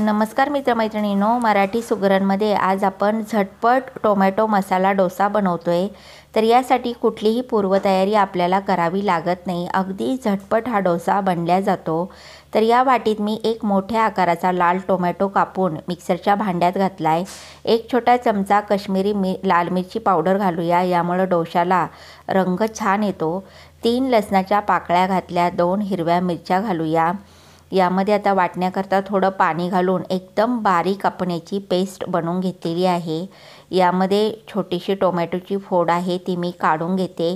नमस्कार मित्रमैत्रिणीनो मराठी सुगरणमध्ये आज आपण झटपट टोमॅटो मसाला डोसा बनवतो आहे तर यासाठी कुठलीही पूर्वतयारी आपल्याला करावी लागत नाही अगदी झटपट हा डोसा बनल्या जातो तर या वाटीत मी एक मोठ्या आकाराचा लाल टोमॅटो कापून मिक्सरच्या भांड्यात घातला आहे एक छोटा चमचा कश्मीरी मी लाल मिरची पावडर घालूया यामुळं डोशाला रंग छान येतो तीन लसणाच्या पाकळ्या घातल्या दोन हिरव्या मिरच्या घालूया यामध्ये आता वाटण्याकरता थोडं पाणी घालून एकदम बारीक आपण्याची पेस्ट बनवून घेतलेली आहे यामध्ये छोटीशी टोमॅटोची फोड आहे ती मी काढून घेते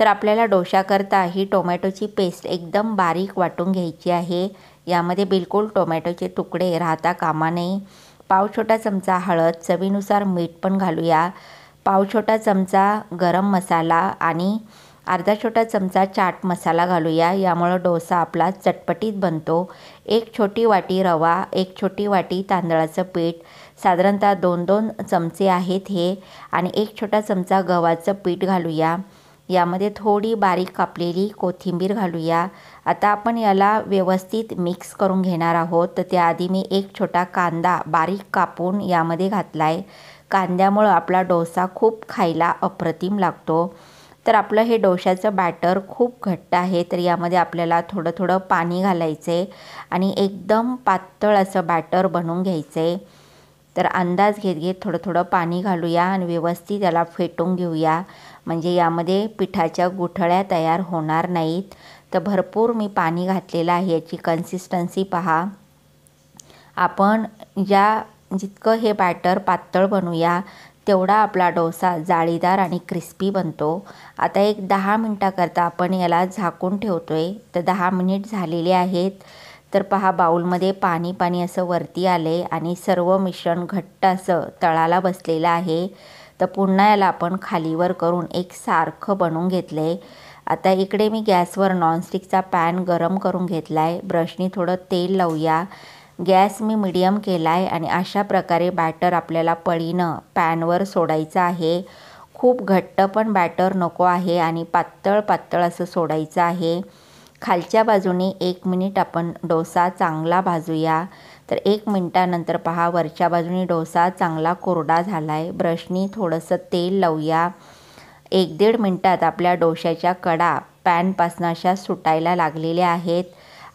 तर आपल्याला डोशाकरता ही टोमॅटोची पेस्ट एकदम बारीक वाटून घ्यायची आहे यामध्ये बिलकुल टोमॅटोचे तुकडे राहता कामा नये पाव छोटा चमचा हळद चवीनुसार मीठ पण घालूया पाव छोटा चमचा गरम मसाला आणि अर्धा छोटा चमचा चाट मसाला घालूया यामुळं डोसा आपला चटपटीत बनतो एक छोटी वाटी रवा एक छोटी वाटी तांदळाचं पीठ साधारणतः दोन दोन चमचे आहेत हे आणि एक छोटा चमचा गव्हाचं पीठ घालूया यामध्ये थोडी बारीक कापलेली कोथिंबीर घालूया आता आपण याला व्यवस्थित मिक्स करून घेणार आहोत तर त्याआधी मी एक छोटा कांदा बारीक कापून यामध्ये घातला आहे कांद्यामुळं आपला डोसा खूप खायला अप्रतिम लागतो तर आपलं हे डोशाचं बॅटर खूप घट्ट आहे तर यामध्ये आपल्याला थोडं थोडं पाणी घालायचं आहे आणि एकदम पातळ असं बॅटर बनवून घ्यायचं आहे तर अंदाज घेत घेत थोडं थोडं पाणी घालूया आणि व्यवस्थित याला फेटून घेऊया म्हणजे यामध्ये पिठाच्या गुठळ्या तयार होणार नाहीत तर भरपूर मी पाणी घातलेलं आहे याची कन्सिस्टन्सी पहा आपण ज्या जितकं हे बॅटर पातळ बनवूया तेवढा आपला डोसा जाळीदार आणि क्रिस्पी बनतो आता एक दहा मिनटाकरता आपण याला झाकून ठेवतो आहे तर दहा मिनिट झालेले आहेत तर पहा बाऊलमध्ये पाणी पाणी असं वरती आले आणि सर्व मिश्रण घट्ट असं तळाला बसलेलं आहे तर पुन्हा याला आपण खालीवर करून एक सारखं बनवून घेतलं आहे आता इकडे मी गॅसवर नॉनस्टिकचा पॅन गरम करून घेतला आहे ब्रशनी थोडं तेल लावूया गॅस मी मिडियम केला आहे आणि अशा प्रकारे बॅटर आपल्याला पळीनं पॅनवर सोडायचं आहे खूप घट्ट पण बॅटर नको आहे आणि पातळ पातळ असं सोडायचं आहे खालच्या बाजूने एक मिनिट आपण डोसा चांगला भाजूया तर एक मिनटानंतर पहा वरच्या बाजूने डोसा चांगला कोरडा झाला आहे ब्रशनी थोडंसं तेल लावूया एक दीड मिनटात आपल्या डोशाच्या कडा पॅनपासनं अशा सुटायला लागलेल्या आहेत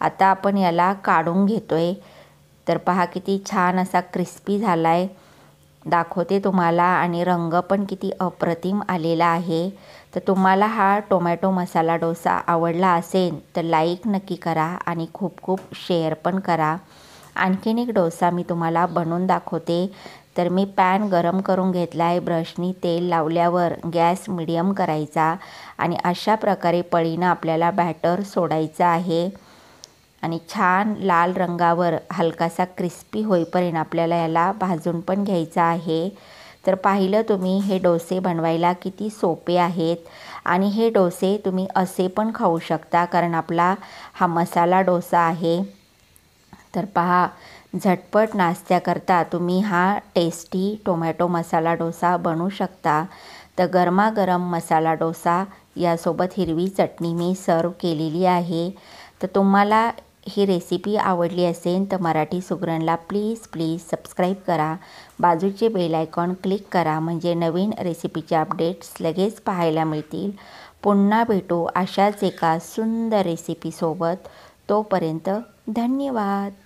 आता आपण याला काढून घेतो आहे तर पहा किती छान असा क्रिस्पी झाला आहे दाखवते तुम्हाला आणि रंग पण किती अप्रतिम आलेला आहे तर तुम्हाला हा टोमॅटो मसाला डोसा आवडला असेल तर लाईक नक्की करा आणि खूप खूप शेअर पण करा आणखीन एक डोसा मी तुम्हाला बनवून दाखवते तर मी पॅन गरम करून घेतला आहे ब्रशनी तेल लावल्यावर गॅस मिडियम करायचा आणि अशा प्रकारे पळीनं आपल्याला बॅटर सोडायचं आहे आणि छान लाल रंगावर हलकासा क्रिस्पी होईपर्यंत आपल्याला याला भाजून पण घ्यायचा आहे तर पाहिलं तुम्ही हे डोसे बनवायला किती सोपे आहेत आणि हे डोसे तुम्ही असे पण खाऊ शकता कारण आपला हा मसाला डोसा आहे तर पहा झटपट नाश्त्याकरता तुम्ही हा टेस्टी टोमॅटो मसाला डोसा बनवू शकता तर गरमागरम मसाला डोसा यासोबत हिरवी चटणी मी सर्व केलेली आहे तर तुम्हाला ही रेसिपी आवडली असेल तर मराठी सुगरणला प्लीज प्लीज सबस्क्राईब करा बाजूचे बेल आयकॉन क्लिक करा म्हणजे नवीन रेसिपीचे अपडेट्स लगेच पाहायला मिळतील पुन्हा भेटू अशाच एका सुंदर रेसिपीसोबत तोपर्यंत धन्यवाद